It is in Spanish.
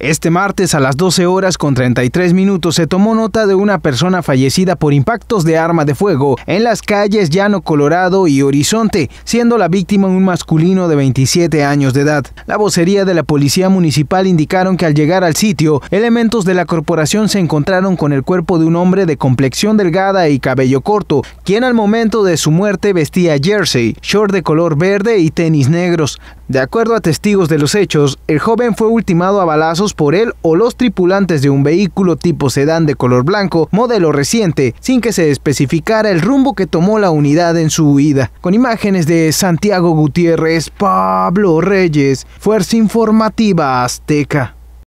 Este martes a las 12 horas con 33 minutos se tomó nota de una persona fallecida por impactos de arma de fuego en las calles Llano Colorado y Horizonte, siendo la víctima un masculino de 27 años de edad. La vocería de la Policía Municipal indicaron que al llegar al sitio, elementos de la corporación se encontraron con el cuerpo de un hombre de complexión delgada y cabello corto, quien al momento de su muerte vestía jersey, short de color verde y tenis negros. De acuerdo a testigos de los hechos, el joven fue ultimado a balazos por él o los tripulantes de un vehículo tipo sedán de color blanco, modelo reciente, sin que se especificara el rumbo que tomó la unidad en su huida. Con imágenes de Santiago Gutiérrez, Pablo Reyes, Fuerza Informativa Azteca.